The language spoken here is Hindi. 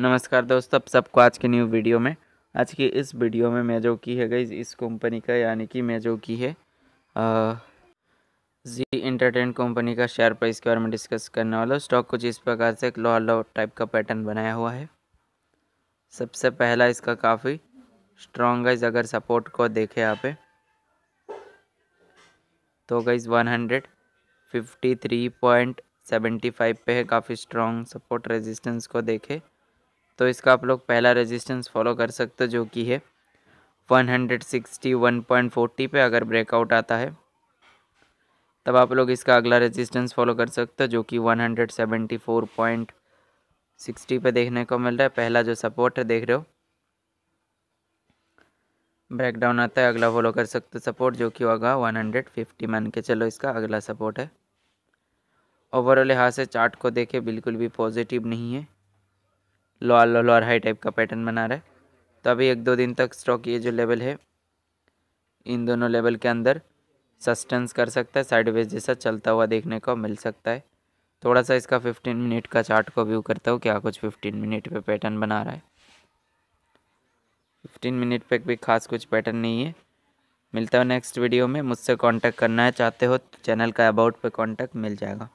नमस्कार दोस्तों आप सबको आज के न्यू वीडियो में आज की इस वीडियो में मैं जो की है गई इस कंपनी का यानी कि मैं जो की है आ, जी इंटरटेन कंपनी का शेयर प्राइस के बारे में डिस्कस करने वाला स्टॉक कुछ इस प्रकार से एक लो लो टाइप का पैटर्न बनाया हुआ है सबसे पहला इसका काफ़ी स्ट्रॉन्ग गाइज अगर सपोर्ट को देखे यहाँ पे तो guys one hundred fifty three point seventy five पे है काफ़ी स्ट्रॉन्ग सपोर्ट रेजिस्टेंस को देखे तो इसका आप लोग पहला रेजिस्टेंस फॉलो कर सकते हो जो कि है फोर्टी पे अगर ब्रेकआउट आता है तब आप लोग इसका अगला रेजिस्टेंस फॉलो कर सकते हो जो कि 174.60 पे देखने को मिल रहा है पहला जो सपोर्ट है देख रहे हो ब्रेकडाउन आता है अगला फॉलो कर सकते हो सपोर्ट जो कि होगा 150 मान के चलो इसका अगला सपोर्ट है ओवरऑल यहाँ से चार्ट को देखे बिल्कुल भी पॉजिटिव नहीं है lower low lower high type का पैटर्न बना रहा है तो अभी एक दो दिन तक स्टॉक ये जो लेवल है इन दोनों लेवल के अंदर सस्टेंस कर सकता है साइडवेज जैसा चलता हुआ देखने को मिल सकता है थोड़ा सा इसका फिफ्टीन मिनट का चार्ट को व्यू करता हूँ क्या कुछ फिफ्टीन मिनट पे पैटर्न बना रहा है फिफ्टीन मिनट पे भी खास कुछ पैटर्न नहीं है मिलता है नेक्स्ट वीडियो में मुझसे कांटेक्ट करना है चाहते हो तो चैनल का अबाउट पे कांटेक्ट मिल जाएगा